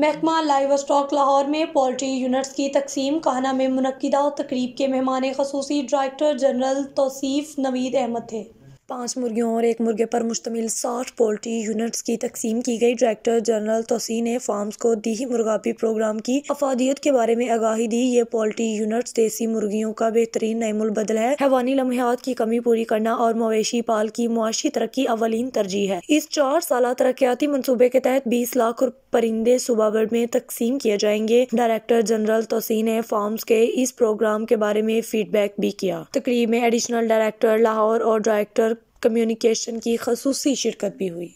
महकमा live stock Lahore में poultry units की तकसीम कहना में मनदा तकरीब के मेहमान खसूसी डायरेक्टर जनरल तोसीफ़ नवीद अहमद थे पाँच मुर्गियों और एक मुर्गे पर मुश्तमिल साठ पोल्ट्री यूनिट्स की तकसीम की गई डायरेक्टर जनरल तोसी ने फार्म्स को दीही मुर्गापी प्रोग्राम की अफादियत के बारे में आगाही दी ये पोल्ट्री यूनिट्स देसी मुर्गियों का बेहतरीन बदल है हैवानी लम्हात की कमी पूरी करना और मवेशी पाल की मुआशी तरक्की अवलिन तरजीह है इस चार साल तरक्याती मनसूबे के तहत बीस लाख परिंदे सूबागढ़ में तकसीम किए जाएंगे डायरेक्टर जनरल तोसी ने फार्म्स के इस प्रोग्राम के बारे में फीडबैक भी किया तकरीब में एडिशनल डायरेक्टर लाहौर और डायरेक्टर कम्युनिकेशन की खसूसी शिरकत भी हुई